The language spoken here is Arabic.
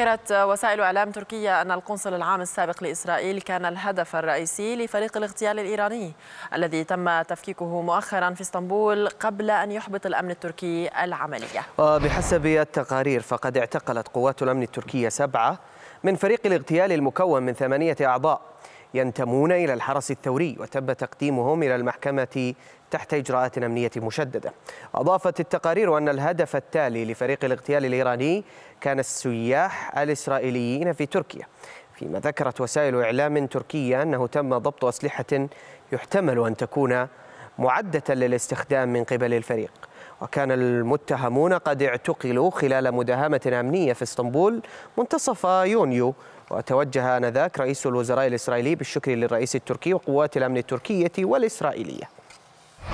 ذكرت وسائل إعلام تركيا أن القنصل العام السابق لإسرائيل كان الهدف الرئيسي لفريق الاغتيال الإيراني الذي تم تفكيكه مؤخرا في اسطنبول قبل أن يحبط الأمن التركي العملية وبحسب التقارير فقد اعتقلت قوات الأمن التركية سبعة من فريق الاغتيال المكون من ثمانية أعضاء ينتمون إلى الحرس الثوري وتم تقديمهم إلى المحكمة تحت إجراءات أمنية مشددة أضافت التقارير أن الهدف التالي لفريق الاغتيال الإيراني كان السياح الإسرائيليين في تركيا فيما ذكرت وسائل إعلام تركية أنه تم ضبط أسلحة يحتمل أن تكون معدة للاستخدام من قبل الفريق وكان المتهمون قد اعتقلوا خلال مداهمة أمنية في اسطنبول منتصف يونيو وتوجه آنذاك رئيس الوزراء الإسرائيلي بالشكر للرئيس التركي وقوات الأمن التركية والإسرائيلية